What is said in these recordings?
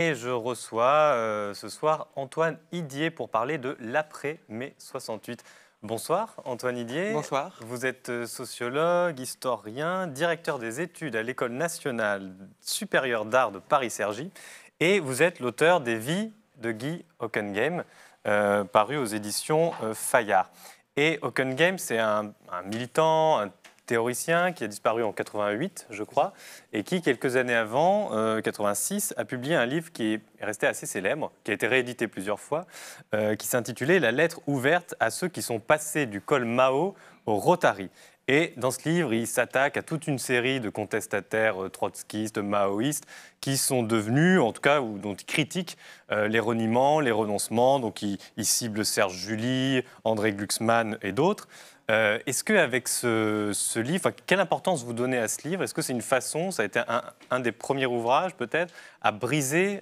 Et je reçois euh, ce soir Antoine Idier pour parler de l'après-mai 68. Bonsoir Antoine Idier. Bonsoir. Vous êtes euh, sociologue, historien, directeur des études à l'École nationale supérieure d'art de Paris-Cergy et vous êtes l'auteur des Vies de Guy Hockenheim, euh, paru aux éditions Fayard. Et Hockenheim, c'est un, militant, un théoricien qui a disparu en 88, je crois, et qui, quelques années avant, 86, euh, a publié un livre qui est resté assez célèbre, qui a été réédité plusieurs fois, euh, qui s'intitulait La lettre ouverte à ceux qui sont passés du col Mao au Rotary. Et dans ce livre, il s'attaque à toute une série de contestataires euh, trotskistes, maoïstes, qui sont devenus, en tout cas, ou dont ils critiquent les reniements, les renoncements. Donc, il, il cible Serge Julie, André Glucksmann et d'autres. Euh, est-ce qu'avec ce, ce livre, quelle importance vous donnez à ce livre Est-ce que c'est une façon, ça a été un, des premiers ouvrages peut-être, à briser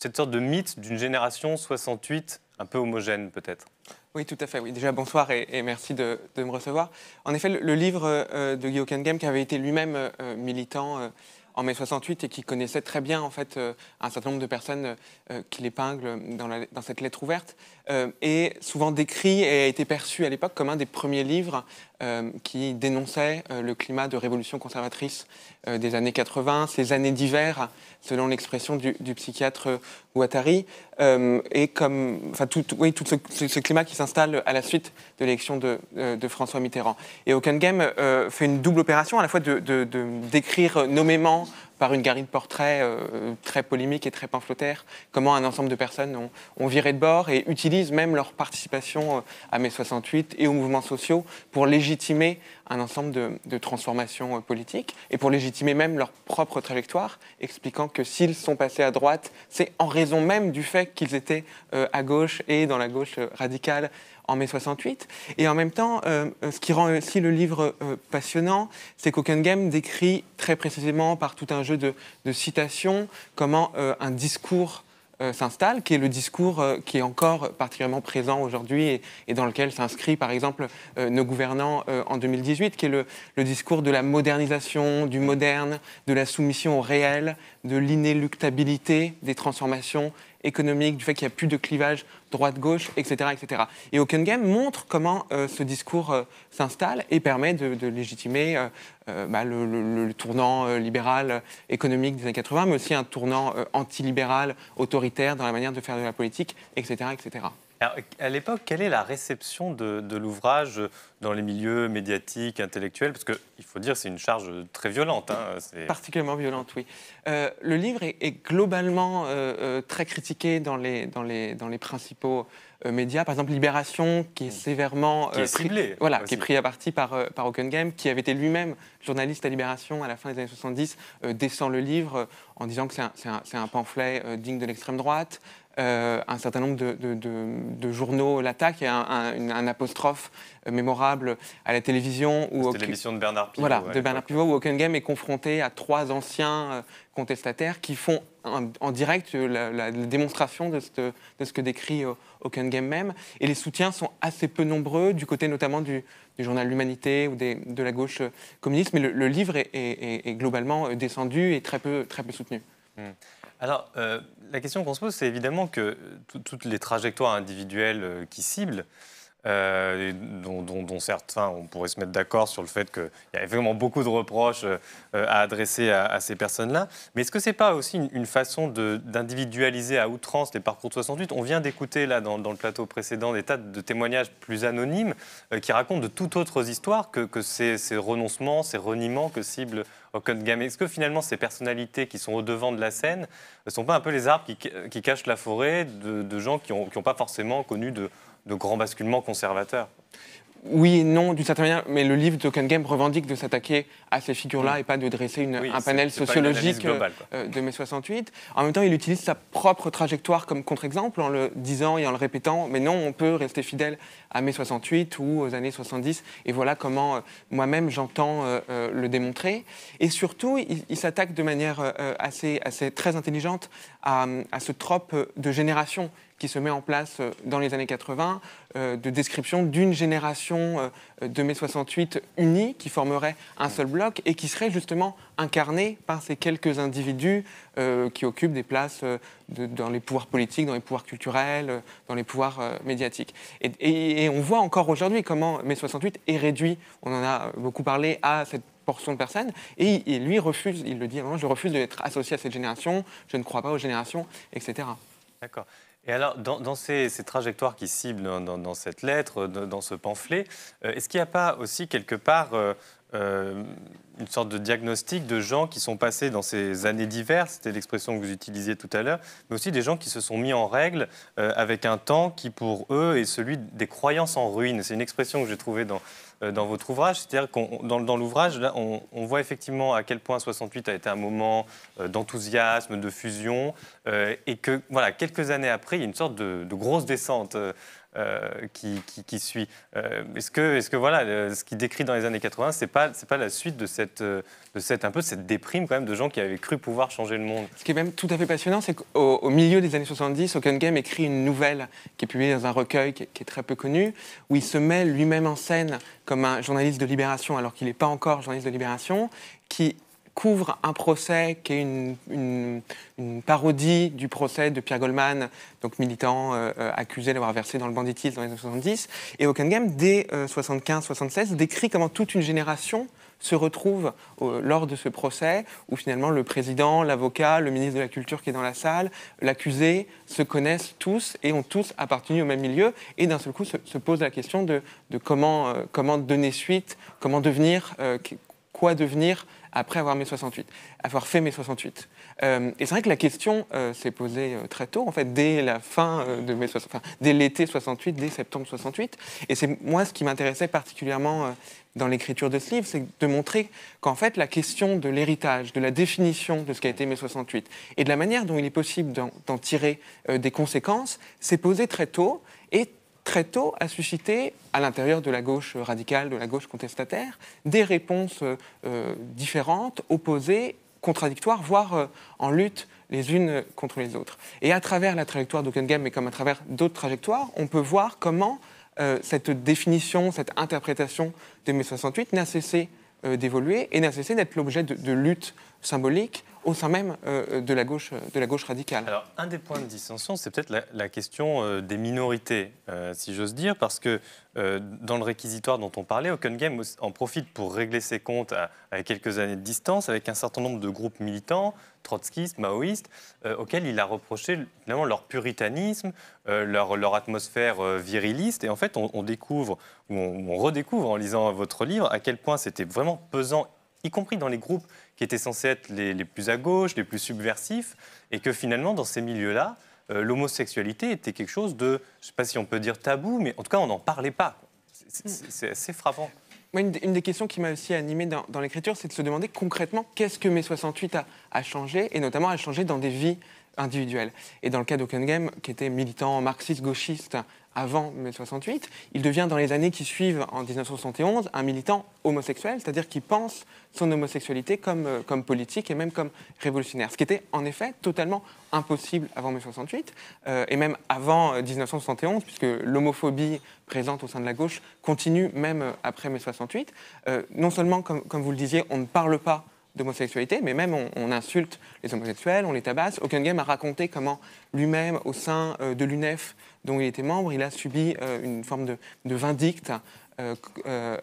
cette sorte de mythe d'une génération 68 un peu homogène peut-être oui, tout à fait. Oui. Déjà, bonsoir et, merci de, me recevoir. En effet, le, livre euh, de Guillaume Kengem, qui avait été lui-même euh, militant en mai 68 et qui connaissait très bien en fait euh, un certain nombre de personnes euh, euh, qu'il épingle dans, cette lettre ouverte, est souvent décrit et a été perçu à l'époque comme un des premiers livres qui dénonçait le climat de révolution conservatrice des années 80, ces années d'hiver, selon l'expression du, psychiatre Atari euh, et comme, enfin, tout, oui, tout ce, climat qui s'installe à la suite de l'élection de, euh, François Mitterrand. Et Okengame euh, fait une double opération, à la fois de, décrire nommément par une galerie de portraits euh, très polémique et très pamphlotaire, comment un ensemble de personnes ont, ont viré de bord et utilisent même leur participation euh, à mai 68 et aux mouvements sociaux pour légitimer un ensemble de, transformations euh, politiques et pour légitimer même leur propre trajectoire, expliquant que s'ils sont passés à droite, c'est en raison même du fait qu'ils étaient euh, à gauche et dans la gauche euh, radicale en mai 68. Et en même temps, ce qui rend aussi le livre passionnant, c'est qu'Okengem décrit très précisément par tout un jeu de, citations comment un discours euh, s'installe, qui est le discours euh, qui est encore particulièrement présent aujourd'hui et, dans lequel s'inscrit par exemple euh, nos gouvernants en 2018, qui est le, le discours de la modernisation, du moderne, de la soumission au réel, de l'inéluctabilité des transformations économique, du fait qu'il n'y a plus de clivage droite-gauche, etc., etc. Et game montre comment euh, ce discours euh, s'installe et permet de, légitimer euh, bah, le, tournant libéral économique des années 80, mais aussi un tournant antilibéral, autoritaire dans la manière de faire de la politique, etc., etc à l'époque, quelle est la réception de, l'ouvrage dans les milieux médiatiques, intellectuels Parce qu'il faut dire, c'est une charge très violente. Hein, Particulièrement violente, oui. Euh, le livre est, globalement euh, euh, très critiqué dans les, dans dans les principaux euh, médias, par exemple Libération, qui est hmm. sévèrement qui euh, voilà, qui est pris à partie par, euh, par Game, qui avait été lui-même journaliste à Libération à la fin des années 70, descend le livre en disant que c'est un, pamphlet digne de l'extrême droite. un certain nombre de, journaux l'attaquent. Il y un, apostrophe mémorable à la télévision. C'était l'émission de Bernard Pivot. Voilà, de Bernard Pivot, où Game est confronté à trois anciens contestataires qui font en, direct la, démonstration de, ce que décrit euh, game même. Et les soutiens sont assez peu nombreux, du côté notamment du, journal L'Humanité ou de la gauche euh, communiste. Mais le, livre est, globalement euh, descendu et très peu, très peu soutenu. Hmm. Alors, la question qu'on se pose, c'est évidemment que toutes les trajectoires individuelles qui ciblent, euh, dont, certains, on pourrait se mettre d'accord sur le fait qu'il y a vraiment beaucoup de reproches euh, à adresser à, ces personnes-là. Mais est-ce que ce n'est pas aussi une, façon d'individualiser à outrance les parcours de 68 On vient d'écouter là dans, le plateau précédent des tas de témoignages plus anonymes euh, qui racontent de toutes autres histoires que, ces, renoncements, ces reniements que cible Gam. Est-ce que finalement ces personnalités qui sont au devant de la scène ne sont pas un peu les arbres qui, cachent la forêt de gens qui n'ont pas forcément connu de de grands basculements conservateurs Oui et non, d'une certaine manière, mais le livre de Token Game revendique de s'attaquer à ces figures-là et pas de dresser un panel sociologique euh, de mai 68. En même temps, il utilise sa propre trajectoire comme contre-exemple en le disant et en le répétant, mais non, on peut rester fidèle à mai 68 ou aux années 70, et voilà comment euh, moi-même j'entends euh, le démontrer. Et surtout, il, s'attaque de manière assez, assez très intelligente à, à ce trope de génération qui se met en place euh, dans les années 80 euh, de description d'une génération euh, de mai 68 unie qui formerait un seul bloc et qui serait justement incarnée par ces quelques individus qui occupent des places dans les pouvoirs politiques, dans les pouvoirs culturels, dans les pouvoirs médiatiques. Et, on voit encore aujourd'hui comment mai 68 est réduit, on en a beaucoup parlé, à cette portion de personnes. Et, et, lui refuse, il le dit, hein, je refuse d'être associé à cette génération, je ne crois pas aux générations, etc. D'accord. Et alors, dans, ces, trajectoires qui ciblent dans, cette lettre, dans, ce pamphlet, euh, est-ce qu'il n'y a pas aussi quelque part euh, euh, une sorte de diagnostic de gens qui sont passés dans ces années diverses, c'était l'expression que vous utilisiez tout à l'heure, mais aussi des gens qui se sont mis en règle euh, avec un temps qui pour eux est celui des croyances en ruine. C'est une expression que j'ai trouvée dans, euh, dans votre ouvrage, c'est-à-dire qu'on dans, l'ouvrage, on, on, voit effectivement à quel point 68 a été un moment d'enthousiasme, de fusion, et que voilà, quelques années après, il y a une sorte de, de grosse descente euh, qui, qui, suit. Euh, est-ce que, que voilà, ce qu'il décrit dans les années 80, c'est pas, c'est pas la suite de cette, de cette, un peu cette déprime quand même de gens qui avaient cru pouvoir changer le monde Ce qui est même tout à fait passionnant, c'est qu'au milieu des années 70, Game écrit une nouvelle qui est publiée dans un recueil qui qui est très peu connu, où il se met lui-même en scène comme un journaliste de Libération, alors qu'il n'est pas encore journaliste de Libération, qui couvre un procès qui est une, parodie du procès de Pierre Goldman, donc militant euh, euh, accusé d'avoir versé dans le banditisme dans les années 70. Et aucun Game, dès 75-76, euh, décrit comment toute une génération se retrouve lors de ce procès où finalement le président, l'avocat, le ministre de la Culture qui est dans la salle, l'accusé se connaissent tous et ont tous appartenu au même milieu et d'un seul coup se, se, pose la question de, comment, comment donner suite, comment devenir quoi devenir après avoir 68, avoir fait mes 68. Euh, et c'est vrai que la question euh, s'est posée euh, très tôt, en fait, dès la fin de mes dès l'été 68, dès septembre 68. Et c'est moi ce qui m'intéressait particulièrement dans l'écriture de ce livre, c'est de montrer qu'en fait, la question de l'héritage, de la définition de ce qu'a été mai 68 et de la manière dont il est possible d'en tirer des conséquences s'est posée très tôt et très tôt, a suscité, à l'intérieur de la gauche radicale, de la gauche contestataire, des réponses euh, euh, différentes, opposées, contradictoires, voire euh, en lutte les unes contre les autres. Et à travers la trajectoire d'Okengame, mais comme à travers d'autres trajectoires, on peut voir comment cette définition, cette interprétation de mai 68 n'a cessé d'évoluer et n'a cessé d'être l'objet de luttes symboliques au sein même euh, de, la gauche, de la gauche radicale. Alors, un des points de dissension, c'est peut-être la, question euh, des minorités, euh, si j'ose dire, parce que dans le réquisitoire dont on parlait, Game en profite pour régler ses comptes à, quelques années de distance avec un certain nombre de groupes militants, trotskistes, maoïstes, auxquels il a reproché finalement leur puritanisme, leur, leur, atmosphère viriliste. Et en fait, on, découvre, ou on redécouvre en lisant votre livre, à quel point c'était vraiment pesant y compris dans les groupes qui étaient censés être les, plus à gauche, les plus subversifs, et que finalement, dans ces milieux-là, euh, l'homosexualité était quelque chose de, je ne sais pas si on peut dire tabou, mais en tout cas, on n'en parlait pas. C'est assez frappant. une, des questions qui m'a aussi animée dans, l'écriture, c'est de se demander concrètement qu'est-ce que mai 68 a, changé, et notamment a changé dans des vies Individuel Et dans le cas d'Okengame, qui était militant marxiste-gauchiste avant mai 68, il devient dans les années qui suivent, en 1971, un militant homosexuel, c'est-à-dire qui pense son homosexualité comme, euh, comme politique et même comme révolutionnaire, ce qui était en effet totalement impossible avant mai 68 euh, et même avant 1971, euh, puisque l'homophobie présente au sein de la gauche continue même après mai 68. non seulement, comme, comme vous le disiez, on ne parle pas d'homosexualité, mais même on, insulte les homosexuels, on les tabasse. Game a raconté comment lui-même, au sein euh, de l'UNEF, dont il était membre, il a subi euh, une forme de, vindicte. Euh,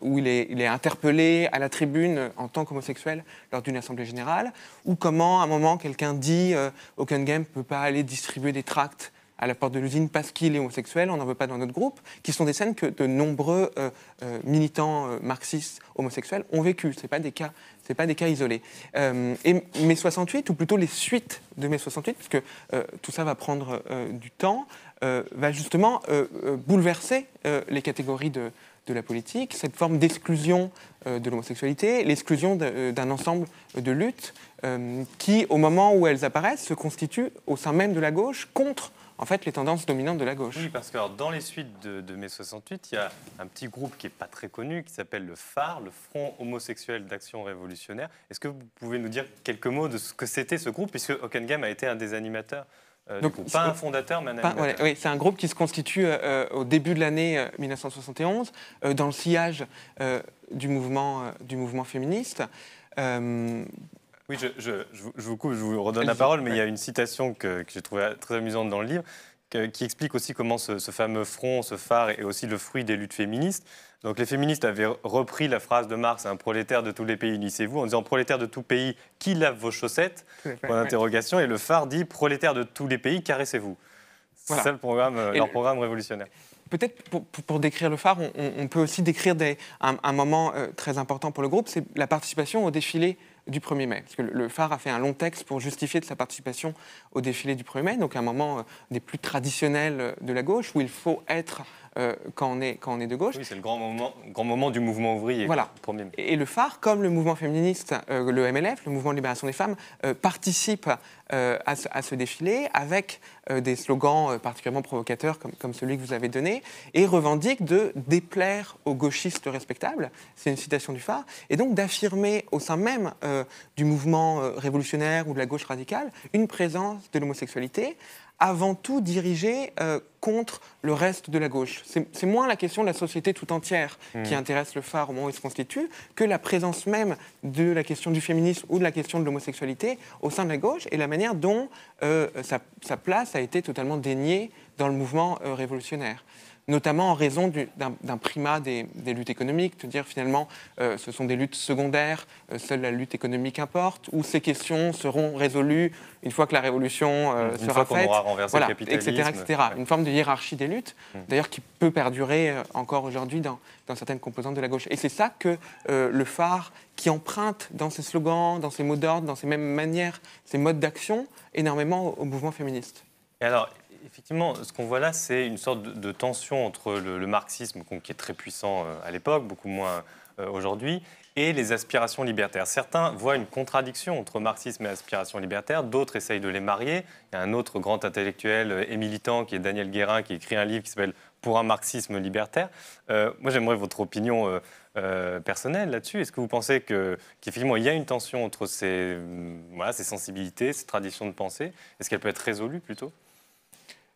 où il est, interpellé à la tribune en tant qu'homosexuel lors d'une assemblée générale, ou comment à un moment quelqu'un dit euh, aucun game ne peut pas aller distribuer des tracts à la porte de l'usine parce qu'il est homosexuel, on n'en veut pas dans notre groupe, qui sont des scènes que de nombreux militants marxistes homosexuels ont vécues. Ce pas des cas ce pas des cas isolés. Euh, et mai 68, ou plutôt les suites de mai 68, puisque euh, tout ça va prendre euh, du temps, va justement bouleverser les catégories de, la politique, cette forme d'exclusion de l'homosexualité, l'exclusion d'un ensemble de luttes qui, au moment où elles apparaissent, se constituent au sein même de la gauche contre en fait, les tendances dominantes de la gauche. Oui, parce que dans les suites de, mai 68, il y a un petit groupe qui n'est pas très connu, qui s'appelle le FAR, le Front homosexuel d'action révolutionnaire. Est-ce que vous pouvez nous dire quelques mots de ce que c'était ce groupe, puisque Hockenheim a été un des animateurs euh, donc, pas un fondateur, mais un oui, c'est un groupe qui se constitue euh, au début de l'année 1971, euh, dans le sillage du, mouvement, du mouvement féministe. Oui, je, vous redonne la parole, mais il y a une citation que, j'ai trouvée très amusante dans le livre, qui explique aussi comment ce, fameux front, ce phare, est aussi le fruit des luttes féministes. Donc les féministes avaient repris la phrase de Marx, un prolétaire de tous les pays, unissez-vous, en disant prolétaire de tout pays, qui lave vos chaussettes Et le phare dit prolétaire de tous les pays, caressez-vous. C'est ça programme, leur programme révolutionnaire. Peut-être pour, décrire le phare, on, peut aussi décrire des, un, moment euh, très important pour le groupe, c'est la participation au défilé du 1er mai. Parce que le phare a fait un long texte pour justifier de sa participation au défilé du 1er mai, donc un moment euh, des plus traditionnels de la gauche, où il faut être euh, quand, on est, quand on est de gauche. Oui, c'est le grand moment, grand moment du mouvement ouvrier. Voilà. Et le phare, comme le mouvement féministe, euh, le MLF, le mouvement de libération des femmes, euh, participe à ce, défilé avec des slogans particulièrement provocateurs comme, comme, celui que vous avez donné et revendique de déplaire aux gauchistes respectables, c'est une citation du phare, et donc d'affirmer au sein même du mouvement révolutionnaire ou de la gauche radicale une présence de l'homosexualité avant tout dirigé euh, contre le reste de la gauche. C'est moins la question de la société tout entière hmm. qui intéresse le phare au moment où il se constitue que la présence même de la question du féminisme ou de la question de l'homosexualité au sein de la gauche et la manière dont euh, sa, place a été totalement déniée dans le mouvement euh, révolutionnaire notamment en raison d'un primat des, luttes économiques, de dire finalement euh, ce sont des luttes secondaires, euh, seule la lutte économique importe, ou ces questions seront résolues une fois que la révolution euh, sera fois faite, aura renversé le capitalisme. etc., Une forme de hiérarchie des luttes, mmh. d'ailleurs qui peut perdurer encore aujourd'hui dans, certaines composantes de la gauche. Et c'est ça que le phare qui emprunte dans ses slogans, dans ces mots d'ordre, dans ces mêmes manières, ces modes d'action, énormément au, mouvement féministe. Et alors, Effectivement, ce qu'on voit là, c'est une sorte de, tension entre le, marxisme, qui est très puissant euh, à l'époque, beaucoup moins euh, aujourd'hui, et les aspirations libertaires. Certains voient une contradiction entre marxisme et aspirations libertaires, d'autres essayent de les marier. Il y a un autre grand intellectuel euh, et militant qui est Daniel Guérin, qui écrit un livre qui s'appelle Pour un marxisme libertaire. moi, j'aimerais votre opinion personnelle là-dessus. Est-ce que vous pensez qu'effectivement, il y a une tension entre ces, voilà, ces sensibilités, ces traditions de pensée Est-ce qu'elle peut être résolue plutôt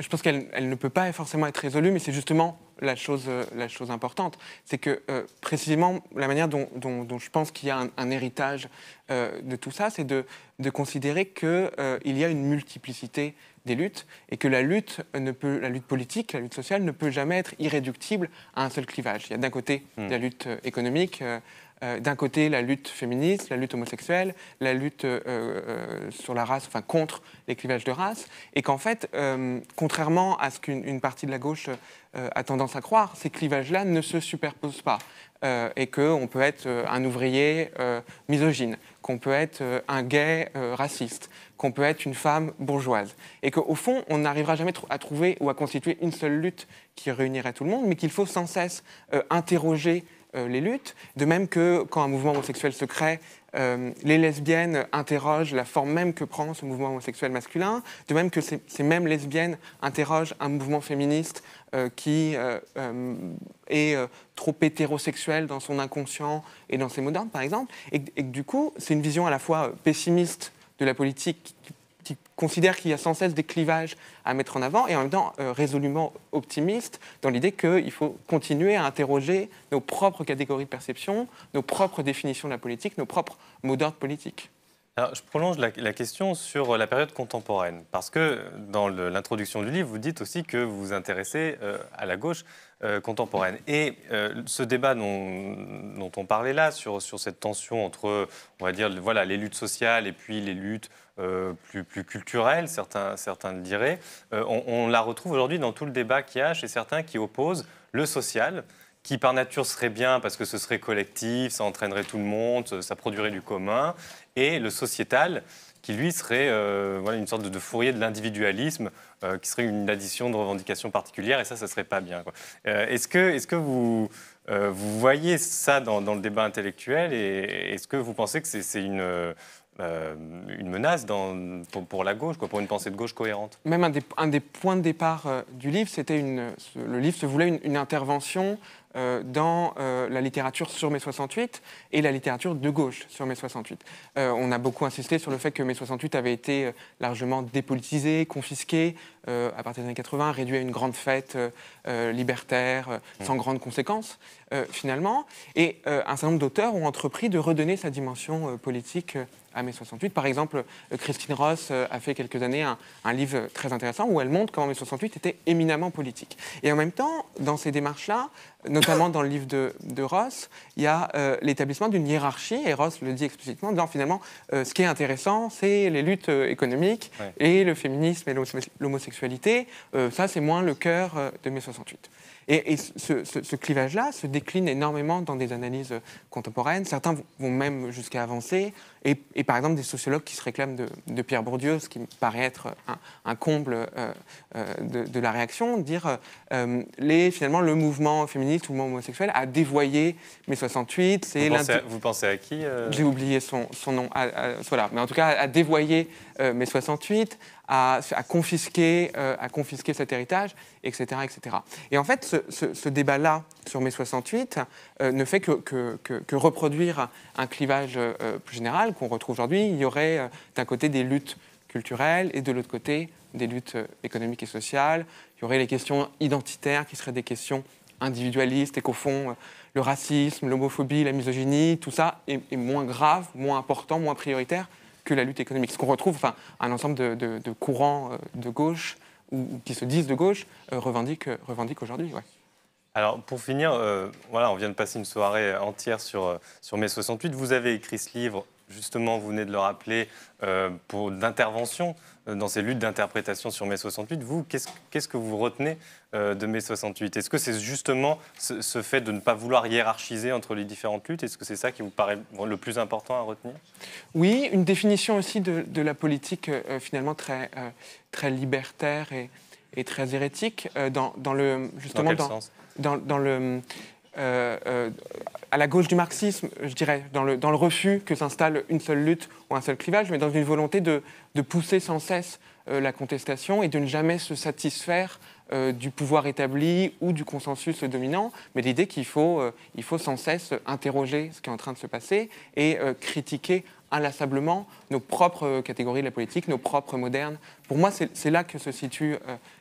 je pense qu'elle ne peut pas forcément être résolue, mais c'est justement la chose, euh, importante. C'est que euh, précisément, la manière dont, je pense qu'il y a un, héritage euh, de tout ça, c'est de, considérer qu'il y a une multiplicité des luttes et que la lutte, ne peut, la lutte politique, la lutte sociale ne peut jamais être irréductible à un seul clivage. Il y a d'un côté hmm. la lutte économique, euh, d'un côté la lutte féministe, la lutte homosexuelle, la lutte euh, euh, sur la race, enfin contre les clivages de race, et qu'en fait, contrairement à ce qu'une partie de la gauche a tendance à croire, ces clivages-là ne se superposent pas. et qu'on peut être un ouvrier misogyne, qu'on peut être un gay raciste, qu'on peut être une femme bourgeoise. Et qu'au fond, on n'arrivera jamais à trouver ou à constituer une seule lutte qui réunirait tout le monde, mais qu'il faut sans cesse interroger euh, les luttes, de même que quand un mouvement homosexuel se crée, euh, les lesbiennes interrogent la forme même que prend ce mouvement homosexuel masculin, de même que ces, mêmes lesbiennes interrogent un mouvement féministe euh, qui est trop hétérosexuel dans son inconscient et dans ses modernes, par exemple, et, et du coup, c'est une vision à la fois pessimiste de la politique qui qui considère qu'il y a sans cesse des clivages à mettre en avant et en même temps euh, résolument optimiste dans l'idée qu'il faut continuer à interroger nos propres catégories de perception, nos propres définitions de la politique, nos propres mots d'ordre politique je prolonge la, question sur euh, la période contemporaine, parce que dans l'introduction du livre, vous dites aussi que vous vous intéressez euh, à la gauche euh, contemporaine. Et ce débat dont, on parlait là, sur, sur cette tension entre, on va dire, voilà, les luttes sociales et puis les luttes plus, plus certains, certains le diraient. on, on, la retrouve aujourd'hui dans tout le débat qu'il y a chez certains qui opposent le social qui par nature serait bien parce que ce serait collectif, ça entraînerait tout le monde, ça produirait du commun, et le sociétal qui lui serait euh, voilà, une sorte de, fourrier de l'individualisme, euh, qui serait une addition de revendications particulières, et ça, ça serait pas bien. Euh, est-ce que, est -ce que vous, vous voyez ça dans, le débat intellectuel, et est-ce que vous pensez que c'est une... une menace pour, la gauche, quoi, pour une pensée de gauche cohérente. Même un des, points de départ du livre, c'était une, le livre se voulait une intervention euh, dans euh, la littérature sur mai 68 et la littérature de gauche sur mai 68. Euh, on a beaucoup insisté sur le fait que mai 68 avait été largement dépolitisé, confisqué à partir des années 80, réduit à une grande fête libertaire mmh. sans grandes conséquences finalement. Et un certain nombre d'auteurs ont entrepris de redonner sa dimension politique à mai 68. Par exemple, Christine Ross a fait quelques années un, livre très intéressant où elle montre comment mai 68 était éminemment politique. Et en même temps, dans ces démarches-là, notamment dans le livre de, Ross, il y a euh, l'établissement d'une hiérarchie, et Ross le dit explicitement, finalement, euh, ce qui est intéressant, c'est les luttes euh, économiques et le féminisme et l'homosexualité. ça, c'est moins le cœur de mai 68. Et, ce clivage-là se décline énormément dans des analyses contemporaines. Certains vont même jusqu'à avancer et, par exemple des sociologues qui se réclament de, Pierre Bourdieu, ce qui me paraît être un, comble euh, euh, de, la réaction, dire euh, les, finalement le mouvement féministe ou homosexuel a dévoyé mai 68. C'est vous, pensez à, vous pensez à qui J'ai oublié son, son nom, voilà. mais en tout cas a dévoyé mai 68, a confisqué confisquer, cet héritage, etc. etc. Et en fait, ce, débat-là sur mai 68 ne fait que, reproduire un clivage plus général qu'on retrouve aujourd'hui, il y aurait euh, d'un côté des luttes culturelles et de l'autre côté des luttes euh, économiques et sociales. Il y aurait les questions identitaires qui seraient des questions individualistes et qu'au fond, euh, le racisme, l'homophobie, la misogynie, tout ça est, moins grave, moins important, moins prioritaire que la lutte économique. Ce qu'on retrouve, enfin, un ensemble de, courants de gauche ou, qui se disent de gauche revendiquent, aujourd'hui. Alors pour finir, voilà, on vient de passer une soirée entière sur, sur mai 68. Vous avez écrit ce livre justement, vous venez de le rappeler, euh, pour d'intervention euh, dans ces luttes d'interprétation sur mai 68. Vous, qu'est-ce que vous retenez euh, de mai 68 Est-ce que c'est justement ce, fait de ne pas vouloir hiérarchiser entre les différentes luttes Est-ce que c'est ça qui vous paraît le plus important à retenir Oui, une définition aussi de, la politique finalement très, très libertaire et, très hérétique dans, le justement dans, le euh, euh, à la gauche du marxisme, je dirais, dans le, refus que s'installe une seule lutte ou un seul clivage, mais dans une volonté de pousser sans cesse euh, la contestation et de ne jamais se satisfaire euh, du pouvoir établi ou du consensus dominant, mais l'idée qu'il faut, euh, faut sans cesse interroger ce qui est en train de se passer et euh, critiquer inlassablement nos propres catégories de la politique, nos propres modernes. Pour moi, c'est là que se situe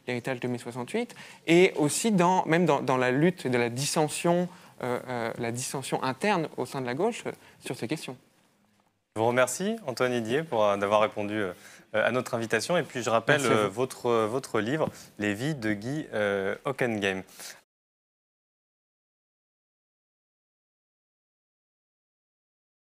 l'héritage de 68, et aussi dans, même dans, la lutte de la dissension, la dissension interne au sein de la gauche sur ces questions. Je vous remercie, Antoine Didier, pour d'avoir répondu euh, à notre invitation. Et puis je rappelle euh, votre, euh, votre livre, Les vies de Guy Hockengame ».